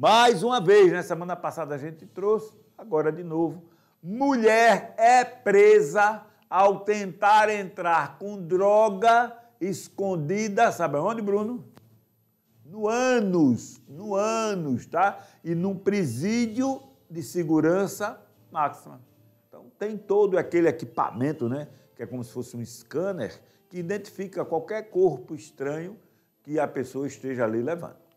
Mais uma vez, né? Semana passada a gente trouxe, agora de novo. Mulher é presa ao tentar entrar com droga escondida, sabe onde, Bruno? No ânus, no ânus, tá? E num presídio de segurança máxima. Então tem todo aquele equipamento, né? Que é como se fosse um scanner que identifica qualquer corpo estranho que a pessoa esteja ali levando.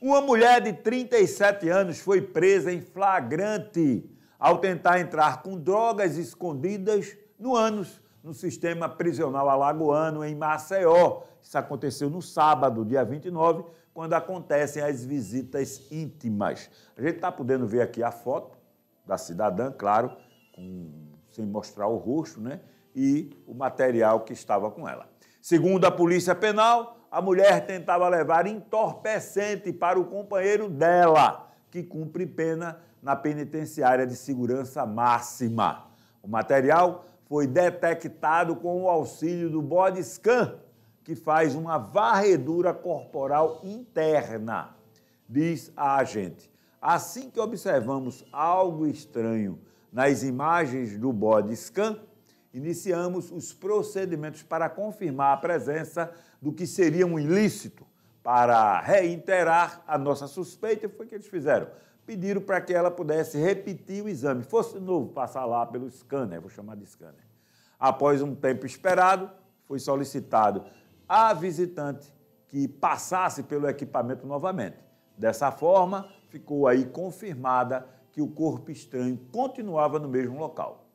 Uma mulher de 37 anos foi presa em flagrante ao tentar entrar com drogas escondidas no ânus no sistema prisional alagoano em Maceió. Isso aconteceu no sábado, dia 29, quando acontecem as visitas íntimas. A gente está podendo ver aqui a foto da cidadã, claro, com, sem mostrar o rosto, né? E o material que estava com ela. Segundo a Polícia Penal, a mulher tentava levar entorpecente para o companheiro dela, que cumpre pena na penitenciária de segurança máxima. O material foi detectado com o auxílio do body scan, que faz uma varredura corporal interna. Diz a agente: assim que observamos algo estranho nas imagens do body scan, iniciamos os procedimentos para confirmar a presença do que seria um ilícito para reiterar a nossa suspeita. Foi o que eles fizeram. Pediram para que ela pudesse repetir o exame, fosse novo, passar lá pelo scanner, vou chamar de scanner. Após um tempo esperado, foi solicitado à visitante que passasse pelo equipamento novamente. Dessa forma, ficou aí confirmada que o corpo estranho continuava no mesmo local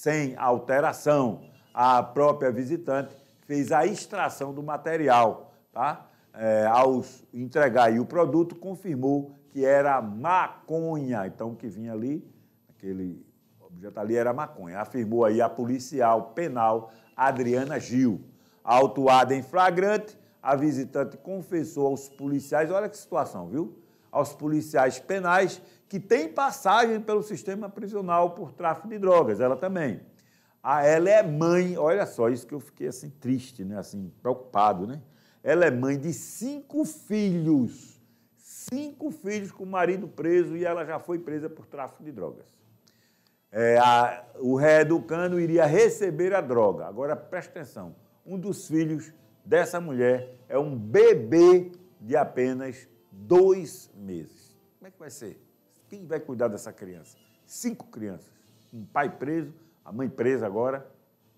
sem alteração. A própria visitante fez a extração do material, tá? É, ao entregar o produto, confirmou que era maconha. Então, o que vinha ali, aquele objeto ali era maconha. Afirmou aí a policial penal Adriana Gil. Autuada em flagrante, a visitante confessou aos policiais, olha que situação, viu? aos policiais penais que têm passagem pelo sistema prisional por tráfico de drogas, ela também. A ah, ela é mãe, olha só, isso que eu fiquei assim triste, né, assim preocupado, né? Ela é mãe de cinco filhos. Cinco filhos com o marido preso e ela já foi presa por tráfico de drogas. É, a, o reeducando iria receber a droga. Agora presta atenção: um dos filhos dessa mulher é um bebê de apenas dois meses. Como é que vai ser? Quem vai cuidar dessa criança? Cinco crianças. Um pai preso, a mãe presa agora,